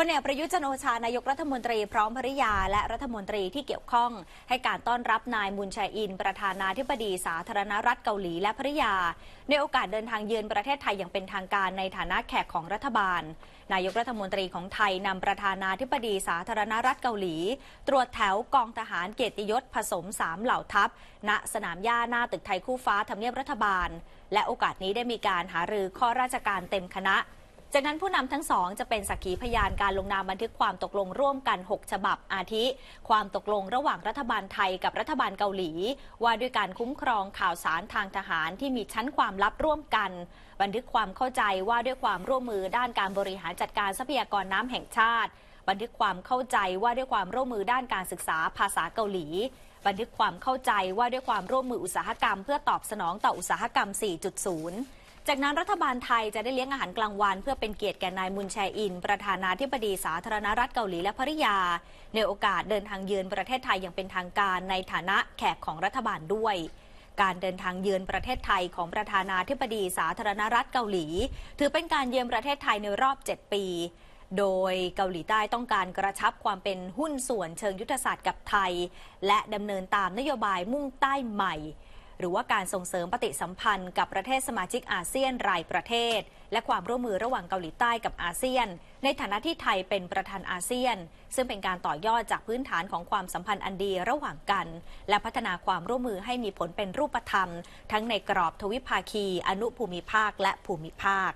พลเอกประยุจันโอชา นายกรัฐมนตรี พร้อมภริยาและรัฐมนตรีที่เกี่ยวข้องให้การต้อนรับนายมุนชัยอิน ประธานาธิบดีสาธารณรัฐเกาหลี และภริยา ในโอกาสเดินทางเยือนประเทศไทยอย่างเป็นทางการในฐานะแขกของรัฐบาล นายกรัฐมนตรีของไทยนำ ประธานาธิบดีสาธารณรัฐเกาหลี ตรวจแถวกองทหารเกียรติยศผสมสามเหล่าทัพ ณสนามหญ้าหน้าตึกไทยคู่ฟ้าทำเนียบรัฐบาล และโอกาสนี้ได้มีการหารือข้อราชการเต็มคณะจากนั้นผู้นำทั้งสอง จะเป็นสักขีพยานการลงนามบันทึกความตกลงร่วมกัน 6 ฉบับอาทิ ความตกลงระหว่างรัฐบาลไทยกับรัฐบาลเกาหลี ว่าด้วยการคุ้มครองข่าวสารทางทหารที่มีชั้นความลับร่วมกัน บันทึกความเข้าใจว่าด้วยความร่วมมือด้านการบริหารจัดการทรัพยากรน้ำแห่งชาติ บันทึกความเข้าใจว่าด้วยความร่วมมือด้านการศึกษาภาษาเกาหลี บันทึกความเข้าใจว่าด้วยความร่วมมืออุตสาหกรรมเพื่อตอบสนองต่ออุตสาหกรรม 4.0จากนั้นรัฐบาลไทยจะได้เลี้ยงอาหารกลางวันเพื่อเป็นเกียรติแก่นายมุนแชอิน ประธานาธิบดีสาธารณรัฐเกาหลีและภริยาในโอกาสเดินทางเยือนประเทศไทยอย่างเป็นทางการในฐานะแขกของรัฐบาลด้วย การเดินทางเยือนประเทศไทยของประธานาธิบดีสาธารณรัฐเกาหลี ถือเป็นการเยือนประเทศไทยในรอบ7ปี โดยเกาหลีใต้ต้องการกระชับความเป็นหุ้นส่วนเชิงยุทธศาสตร์กับไทย และดำเนินตามนโยบายมุ่งใต้ใหม่หรือว่าการส่งเสริมปฏิสัมพันธ์กับประเทศสมาชิกอาเซียนรายประเทศ และความร่วมมือระหว่างเกาหลีใต้กับอาเซียน ในฐานะที่ไทยเป็นประธานอาเซียน ซึ่งเป็นการต่อยอดจากพื้นฐานของความสัมพันธ์อันดีระหว่างกัน และพัฒนาความร่วมมือให้มีผลเป็นรูปธรรม ทั้งในกรอบทวิภาคี อนุภูมิภาคและภูมิภาค